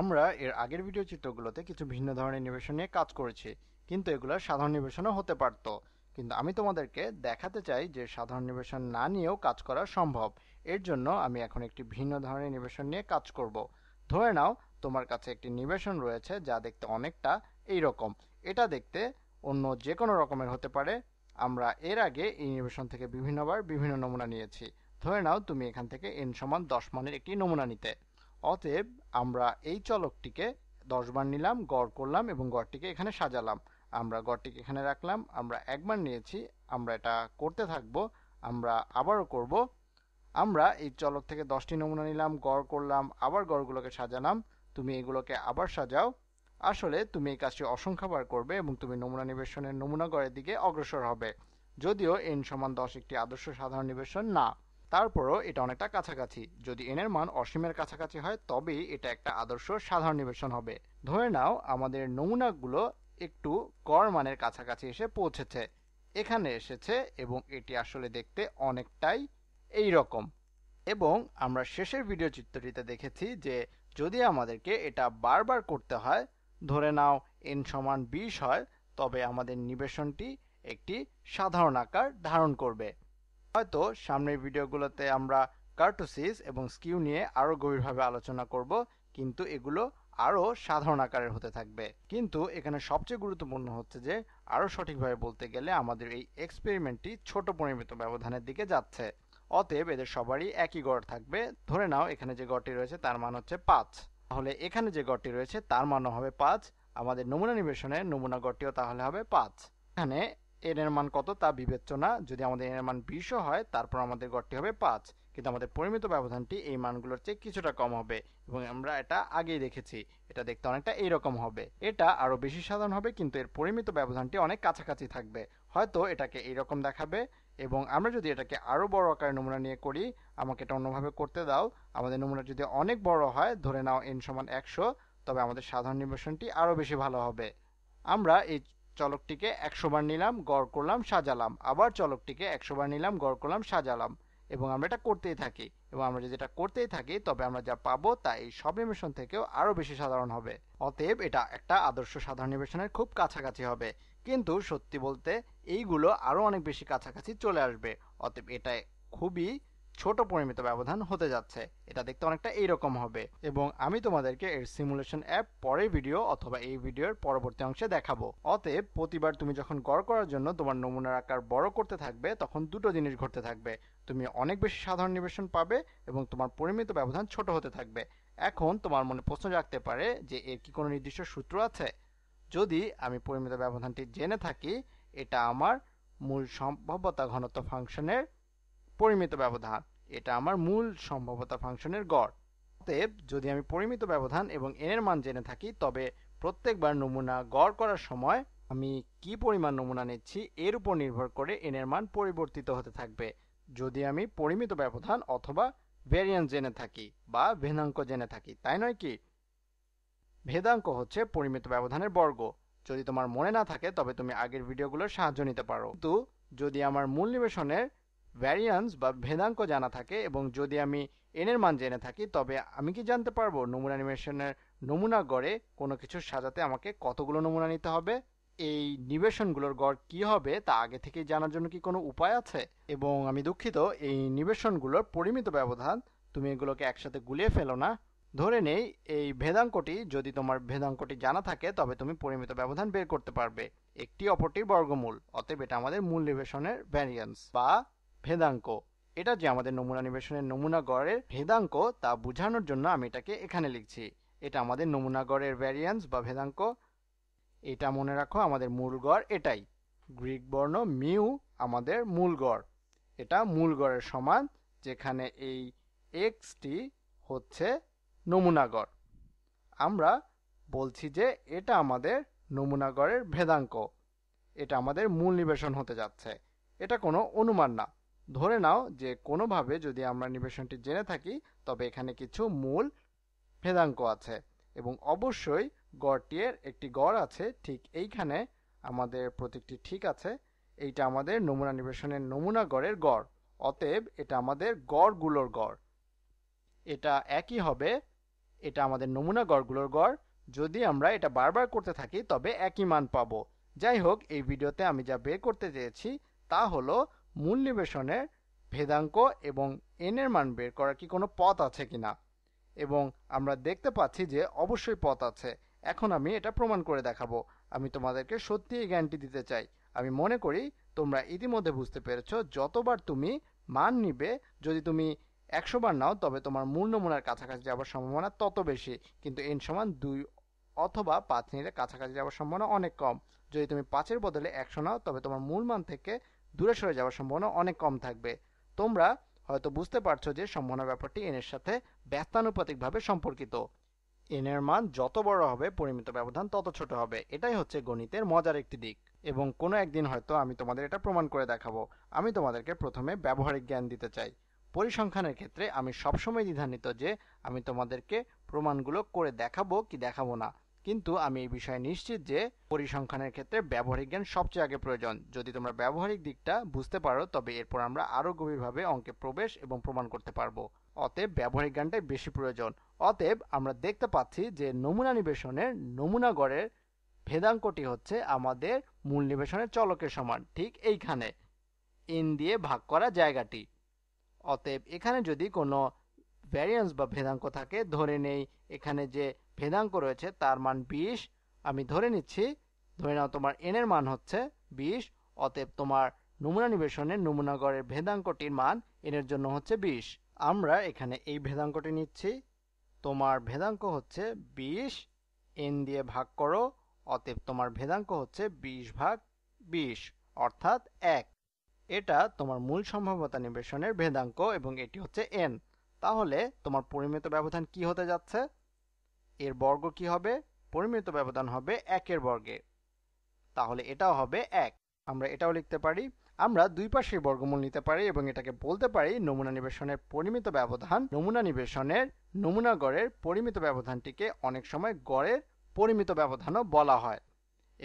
আমরা এর আগের ভিডিও চিত্রগুলোতে কিছু ভিন্ন ধরনের নিবেশন নিয়ে কাজ করেছি কিন্তু এগুলো সাধারণ নিবেশনও হতে পারত কিন্তু আমি তোমাদেরকে দেখাতে চাই যে সাধারণ নিবেশন না নিয়েও কাজ করা সম্ভব এর জন্য আমি এখন একটি ভিন্ন ধরনের নিবেশন নিয়ে কাজ করব ধরে নাও তোমার কাছে একটি নিবেশন রয়েছে যা দেখতে অনেকটা এই রকম এটা দেখতে অন্য যে কোনো রকমের হতে পারে আমরা এর আগে এই নিবেশন থেকে বিভিন্নবার বিভিন্ন নমুনা নিয়েছি ধরে নাও তুমি এখান থেকে এন সমান দশ মানের একটি নমুনা নিতে অতএব আমরা এই চলকটিকে দশবার নিলাম গড় করলাম এবং গড়টিকে এখানে সাজালাম আমরা গড়টিকে এখানে রাখলাম আমরা একবার নিয়েছি আমরা এটা করতে থাকব আমরা আবারও করব আমরা এই চলক থেকে দশটি নমুনা নিলাম গড় করলাম আবার গড়গুলোকে সাজালাম তুমি এগুলোকে আবার সাজাও আসলে তুমি এই কাজটি অসংখ্যবার করবে এবং তুমি নমুনা নিবেশনের নমুনা গড়ের দিকে অগ্রসর হবে যদিও এন সমান দশ একটি আদর্শ সাধারণ নিবেশন না তারপরও এটা অনেকটা কাছাকাছি যদি এনের এর মান অসীমের কাছাকাছি হয় তবেই এটা একটা আদর্শ সাধারণ নিবেশন হবে ধরে নাও আমাদের নমুনাগুলো একটু গড় মানের কাছাকাছি এসে পৌঁছেছে এখানে এসেছে এবং এটি আসলে দেখতে অনেকটাই এই রকম এবং আমরা শেষের ভিডিও চিত্রটিতে দেখেছি যে যদি আমাদেরকে এটা বারবার করতে হয় ধরে নাও এন সমান বিশ হয় তবে আমাদের নিবেশনটি একটি সাধারণ আকার ধারণ করবে হয়তো সামনের ভিডিওগুলোতে আমরা কার্টোসিস এবং স্কিউ নিয়ে আরও গভীরভাবে আলোচনা করব কিন্তু এগুলো আরও সাধারণ আকারের হতে থাকবে কিন্তু এখানে সবচেয়ে গুরুত্বপূর্ণ হচ্ছে যে আরও সঠিকভাবে বলতে গেলে আমাদের এই এক্সপেরিমেন্টটি ছোট পরিমিত ব্যবধানের দিকে যাচ্ছে অতএব এদের সবারই একই গড় থাকবে ধরে নাও এখানে যে গড়টি রয়েছে তার মান হচ্ছে পাঁচ তাহলে এখানে যে গড়টি রয়েছে তার মানও হবে পাঁচ আমাদের নমুনা নিবেশনে নমুনা গড়টিও তাহলে হবে পাঁচ এখানে এন এর মান কত তা বিবেচনা যদি আমাদের এন এর মান বিশও হয় তারপর আমাদের গড়টি হবে পাঁচ কিন্তু আমাদের পরিমিত ব্যবধানটি এই মানগুলোর চেয়ে কিছুটা কম হবে এবং আমরা এটা আগেই দেখেছি এটা দেখতে অনেকটা এইরকম হবে এটা আরও বেশি সাধারণ হবে কিন্তু এর পরিমিত ব্যবধানটি অনেক কাছাকাছি থাকবে হয়তো এটাকে এইরকম দেখাবে এবং আমরা যদি এটাকে আরও বড় আকারে নমুনা নিয়ে করি আমাকে এটা অন্যভাবে করতে দাও আমাদের নমুনা যদি অনেক বড় হয় ধরে নাও এন সমান একশো তবে আমাদের সাধারণ নির্বাচনটি আরও বেশি ভালো হবে আমরা এই চলকটিকে একশো বার নিলাম গড় করলাম সাজালাম আবার চলকটিকে একশো বার নিলাম গড় করলাম সাজালাম এবং আমরা এটা করতেই থাকি এবং আমরা যদি এটা করতেই থাকি তবে আমরা যা পাবো তা এই নিবেশন থেকেও আরও বেশি সাধারণ হবে অতএব এটা একটা আদর্শ সাধারণ নিবেশনের খুব কাছাকাছি হবে কিন্তু সত্যি বলতে এইগুলো আরও অনেক বেশি কাছাকাছি চলে আসবে অতএব এটা খুবই ছোট পরিমিত ব্যবধান হতে যাচ্ছে এটা দেখতে অনেকটা এইরকম হবে এবং আমি তোমাদেরকে এর সিমুলেশন অ্যাপ পরে ভিডিও অথবা এই ভিডিওর পরবর্তী অংশে দেখাবো অতএব প্রতিবার তুমি যখন গড় করার জন্য তোমার নমুনার আকার বড় করতে থাকবে তখন দুটো জিনিস ঘটতে থাকবে তুমি অনেক বেশি সাধারণ নিবেশন পাবে এবং তোমার পরিমিত ব্যবধান ছোট হতে থাকবে এখন তোমার মনে প্রশ্ন জাগতে পারে যে এর কি কোনো নির্দিষ্ট সূত্র আছে যদি আমি পরিমিত ব্যবধানটি জেনে থাকি এটা আমার মূল সম্ভাব্যতা ঘনত্ব ফাংশনের পরিমিত ব্যবধান এটা আমার মূল সম্ভাব্যতা ফাংশনের গড় অতএব যদি আমি পরিমিত ব্যবধান এবং এন এর মান জেনে থাকি তবে প্রত্যেকবার নমুনা গড় করার সময় আমি কি পরিমাণ নমুনা নিচ্ছি এর উপর নির্ভর করে এন এর মান পরিবর্তিত হতে থাকবে যদি আমি পরিমিত ব্যবধান অথবা ভ্যারিয়েন্স জেনে থাকি বা ভেদাঙ্ক জেনে থাকি তাই নয় কি ভেদাঙ্ক হচ্ছে পরিমিত ব্যবধানের বর্গ যদি তোমার মনে না থাকে তবে তুমি আগের ভিডিওগুলোর সাহায্য নিতে পারো কিন্তু যদি আমার মূল নিবেশনের ভ্যারিয়ান্স বা ভেদাঙ্ক জানা থাকে এবং যদি আমি এন এর মান জেনে থাকি তবে আমি কি জানতে পারবো নমুনা অ্যানিমেশনের নমুনা গড়ে কোনো কিছু সাজাতে আমাকে কতগুলো নমুনা নিতে হবে এই নিবেশনগুলোর গড় কি হবে তা আগে থেকে জানার জন্য কি কোনো উপায় আছে এবং আমি দুঃখিত এই নিবেশনগুলোর পরিমিত ব্যবধান তুমি এগুলোকে একসাথে গুলিয়ে ফেলো না ধরে নেই এই ভেদাঙ্কটি যদি তোমার ভেদাঙ্কটি জানা থাকে তবে তুমি পরিমিত ব্যবধান বের করতে পারবে একটি অপরটির বর্গমূল অতএব এটা আমাদের মূল নিবেশনের ভ্যারিয়েন্স বা ভেদাঙ্ক এটা যে আমাদের নমুনা নিবেশনের নমুনা গড়ের ভেদাঙ্ক তা বোঝানোর জন্য আমি এটাকে এখানে লিখছি এটা আমাদের নমুনা গড়ের ভ্যারিয়ান্স বা ভেদাঙ্ক এটা মনে রাখো আমাদের মূল গড় এটাই গ্রিক বর্ণ মিউ আমাদের মূল গড় এটা মূল গড়ের সমান যেখানে এই এক্সটি হচ্ছে নমুনাগড় আমরা বলছি যে এটা আমাদের নমুনাগড়ের ভেদাঙ্ক এটা আমাদের মূল নিবেশন হতে যাচ্ছে এটা কোনো অনুমান না ধরে নাও যে কোনোভাবে যদি আমরা নিবেশনটি জেনে থাকি তবে এখানে কিছু মূল ভেদাঙ্ক আছে এবং অবশ্যই গড়টির একটি গড় আছে ঠিক এইখানে আমাদের প্রতীকটি ঠিক আছে এইটা আমাদের নমুনা নিবেশনের নমুনা গড়ের গড় অতএব এটা আমাদের গড়গুলোর গড় এটা একই হবে এটা আমাদের নমুনা গড়গুলোর গড় যদি আমরা এটা বারবার করতে থাকি তবে একই মান পাবো যাই হোক এই ভিডিওতে আমি যা বের করতে চেয়েছি তা হলো মূল নিবেশনে ভেদাঙ্ক এবং এন এর মান বের করার কি কোনো পথ আছে কি না এবং আমরা দেখতে পাচ্ছি যে অবশ্যই পথ আছে এখন আমি এটা প্রমাণ করে দেখাবো আমি তোমাদেরকে সত্যি এই জ্ঞানটি দিতে চাই আমি মনে করি তোমরা ইতিমধ্যে বুঝতে পেরেছ যতবার তুমি মান নিবে যদি তুমি একশো বার নাও তবে তোমার মূল নমুনার কাছাকাছি যাওয়ার সম্ভাবনা তত বেশি কিন্তু এন সমান দুই অথবা পাঁচ নিলে কাছাকাছি যাওয়ার সম্ভাবনা অনেক কম যদি তুমি পাঁচের বদলে একশো নাও তবে তোমার মূল মান থেকে দূরে সরে যাওয়ার সম্ভাবনা অনেক কম থাকবে তোমরা হয়তো বুঝতে পারছো যে সম্ভাবনা ব্যাপারটি এনের সাথে ব্যস্তানুপাতিকভাবে সম্পর্কিত এনের মান যত বড় হবে পরিমিত ব্যবধান তত ছোট হবে এটাই হচ্ছে গণিতের মজার একটি দিক এবং কোনো একদিন হয়তো আমি তোমাদের এটা প্রমাণ করে দেখাবো আমি তোমাদেরকে প্রথমে ব্যবহারিক জ্ঞান দিতে চাই পরিসংখ্যানের ক্ষেত্রে আমি সবসময় দ্বিধান্বিত যে আমি তোমাদেরকে প্রমাণগুলো করে দেখাবো কি দেখাবো না কিন্তু আমি এই বিষয়ে নিশ্চিত যে পরিসংখ্যানের ক্ষেত্রে ব্যবহারিক জ্ঞান সবচেয়ে আগে প্রয়োজন যদি তোমরা ব্যবহারিক দিকটা বুঝতে পারো তবে এরপর আমরা আরও গভীরভাবে অঙ্কে প্রবেশ এবং প্রমাণ করতে পারবো অতএব ব্যবহারিক জ্ঞানটাই বেশি প্রয়োজন অতএব আমরা দেখতে পাচ্ছি যে নমুনা নিবেশনের নমুনা গড়ের ভেদাঙ্কটি হচ্ছে আমাদের মূল নিবেশনের চলকের সমান ঠিক এইখানে এন দিয়ে ভাগ করা জায়গাটি অতএব এখানে যদি কোনো ভ্যারিয়েন্স বা ভেদাঙ্ক থাকে ধরে নেই এখানে যে ভেদাঙ্ক রয়েছে তার মান বিশ আমি ধরে নিচ্ছি ধরে নাও তোমার এন এর মান হচ্ছে বিশ অতএব তোমার নমুনা নিবেশনের নমুনাগড়ের ভেদাঙ্কটির মান এনের জন্য হচ্ছে বিশ আমরা এখানে এই ভেদাঙ্কটি নিচ্ছি তোমার ভেদাঙ্ক হচ্ছে বিশ এন দিয়ে ভাগ করো অতএব তোমার ভেদাঙ্ক হচ্ছে বিশ ভাগ বিশ অর্থাৎ এক এটা তোমার মূল সম্ভাব্যতা নিবেশনের ভেদাঙ্ক এবং এটি হচ্ছে এন তাহলে তোমার পরিমিত ব্যবধান কি হতে যাচ্ছে এর বর্গ কি হবে পরিমিত ব্যবধান হবে একের বর্গে তাহলে এটাও হবে এক আমরা এটাও লিখতে পারি আমরা দুই পাশের বর্গমূল নিতে পারি এবং এটাকে বলতে পারি নমুনা নিবেশনের পরিমিত ব্যবধান নমুনা নিবেশনের নমুনা গড়ের পরিমিত ব্যবধানটিকে অনেক সময় গড়ের পরিমিত ব্যবধানও বলা হয়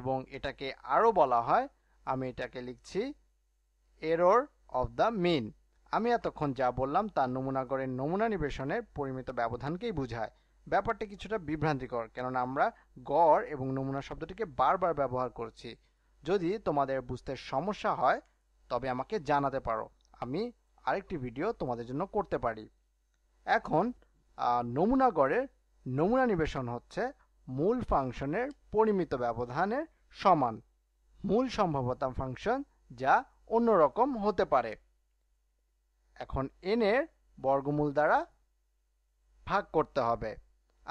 এবং এটাকে আরও বলা হয় আমি এটাকে লিখছি এরর অফ দ্য মিন আমি এতক্ষণ যা বললাম তা নমুনাগড়ের নমুনা নিবেশনের পরিমিত ব্যবধানকেই বোঝায় ব্যাপারটি কিছুটা বিভ্রান্তিকর কেননা আমরা গড় এবং নমুনা শব্দটিকে বারবার ব্যবহার করছি যদি তোমাদের বুঝতে সমস্যা হয় তবে আমাকে জানাতে পারো আমি আরেকটি ভিডিও তোমাদের জন্য করতে পারি এখন নমুনা গড়ের নমুনা নিবেশন হচ্ছে মূল ফাংশনের পরিমিত ব্যবধানের সমান মূল সম্ভাব্যতা ফাংশন যা অন্যরকম হতে পারে এখন এন এর বর্গমূল দ্বারা ভাগ করতে হবে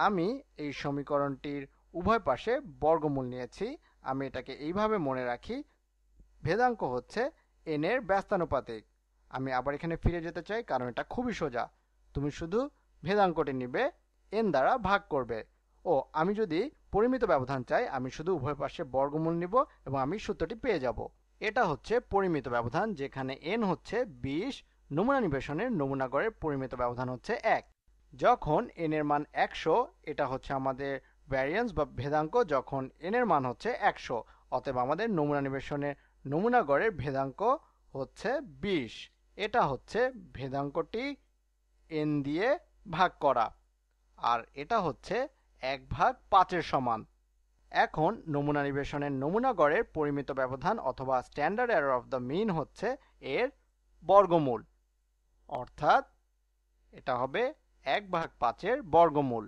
আমি এই সমীকরণটির উভয় পাশে বর্গমূল নিয়েছি আমি এটাকে এইভাবে মনে রাখি ভেদাঙ্ক হচ্ছে এন এর ব্যস্তানুপাতিক আমি আবার এখানে ফিরে যেতে চাই কারণ এটা খুবই সোজা তুমি শুধু ভেদাঙ্কটি নিবে এন দ্বারা ভাগ করবে ও আমি যদি পরিমিত ব্যবধান চাই আমি শুধু উভয় পাশে বর্গমূল নিব এবং আমি সূত্রটি পেয়ে যাব এটা হচ্ছে পরিমিত ব্যবধান যেখানে এন হচ্ছে বিশ নমুনা নিবেশনের নমুনা গড়ের পরিমিত ব্যবধান হচ্ছে এক যখন এন এর মান একশো এটা হচ্ছে আমাদের ভ্যারিয়েন্স বা ভেদাঙ্ক যখন এন এর মান হচ্ছে একশো অতএব আমাদের নমুনা নিবেশনের নমুনা গড়ের ভেদাঙ্ক হচ্ছে বিশ এটা হচ্ছে ভেদাঙ্কটি এন দিয়ে ভাগ করা আর এটা হচ্ছে এক ভাগ পাঁচের সমান এখন নমুনা নিবেশনের নমুনা গড়ের পরিমিত ব্যবধান অথবা standard error of the mean হচ্ছে এর বর্গমূল অর্থাৎ এটা হবে এক ভাগ পাঁচের বর্গমূল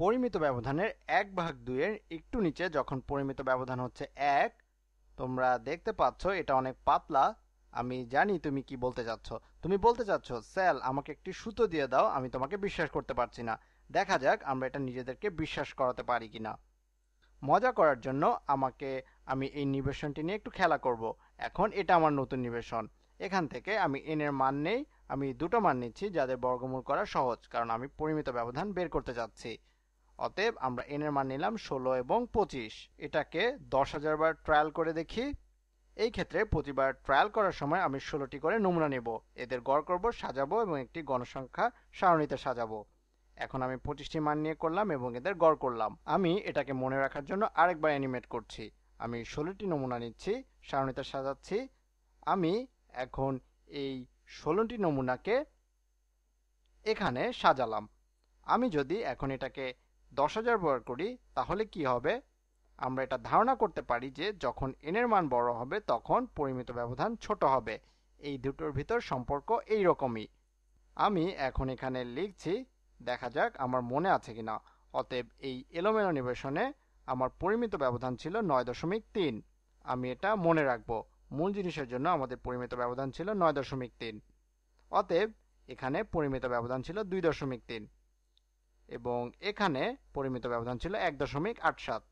পরিমিত ব্যবধানের এক ভাগ দুইয়ের একটু নিচে যখন পরিমিত ব্যবধান হচ্ছে এক তোমরা দেখতে পাচ্ছ এটা অনেক পাতলা আমি জানি তুমি কি বলতে চাচ্ছ তুমি বলতে চাচ্ছ স্যাল আমাকে একটি সুতো দিয়ে দাও আমি তোমাকে বিশ্বাস করতে পারছি না দেখা যাক আমরা এটা নিজেদেরকে বিশ্বাস করাতে পারি কি না মজা করার জন্য আমাকে আমি এই নিবেশনটি নিয়ে একটু খেলা করব এখন এটা আমার নতুন নিবেশন এখান থেকে আমি এনের মান নেই আমি দুটো মান নিচ্ছি যাদের বর্গমূল করা সহজ কারণ আমি পরিমিত ব্যবধান বের করতে চাচ্ছি অতএব আমরা এন এর মান নিলাম ষোলো এবং পঁচিশ এটাকে দশ হাজার বার ট্রায়াল করে দেখি এই ক্ষেত্রে প্রতিবার ট্রায়াল করার সময় আমি ষোলোটি করে নমুনা নেব এদের গড় করব সাজাবো এবং একটি গণসংখ্যা সারণীতে সাজাবো এখন আমি পঁচিশটি মান নিয়ে করলাম এবং এদের গড় করলাম আমি এটাকে মনে রাখার জন্য আরেকবার অ্যানিমেট করছি আমি ষোলোটি নমুনা নিচ্ছি সারণীতে সাজাচ্ছি আমি এখন এই ষোলোটি নমুনাকে এখানে সাজালাম আমি যদি এখন এটাকে দশ হাজার বড় করি তাহলে কি হবে আমরা এটা ধারণা করতে পারি যে যখন এনের মান বড় হবে তখন পরিমিত ব্যবধান ছোট হবে এই দুটোর ভিতর সম্পর্ক এই রকমই আমি এখন এখানে লিখছি দেখা যাক আমার মনে আছে কিনা অতএব এই এলোমেলো নিবেশনে আমার পরিমিত ব্যবধান ছিল নয় দশমিক তিন আমি এটা মনে রাখবো মূল জিনিসের জন্য আমাদের পরিমিত ব্যবধান ছিল নয় দশমিক তিন অতএব এখানে পরিমিত ব্যবধান ছিল দুই দশমিক তিন এবং এখানে পরিমিত ব্যবধান ছিল এক দশমিক আট সাত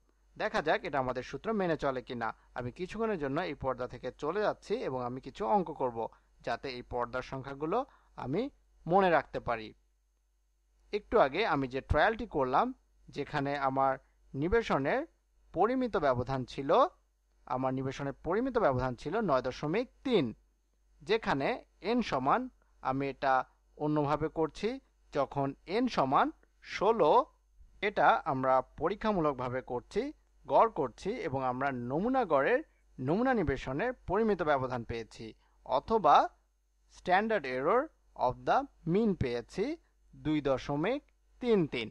দেখা যাক এটা আমাদের সূত্র মেনে চলে কি না আমি কিছুক্ষণের জন্য এই পর্দা থেকে চলে যাচ্ছি এবং আমি কিছু অঙ্ক করব যাতে এই পর্দার সংখ্যাগুলো আমি মনে রাখতে পারি একটু আগে আমি যে ট্রায়ালটি করলাম যেখানে আমার নিবেশনের পরিমিত ব্যবধান ছিল আমার নিবেশনের পরিমিত ব্যবধান ছিল নয় দশমিক তিন যেখানে এন সমান আমি এটা অন্যভাবে করছি যখন এন সমান ষোলো এটা আমরা পরীক্ষামূলকভাবে করছি গড় করছি এবং আমরা নমুনা গড়ের নমুনা নিবেশনের পরিমিত ব্যবধান পেয়েছি অথবা standard error of the mean পেয়েছি দুই দশমিক তিন তিন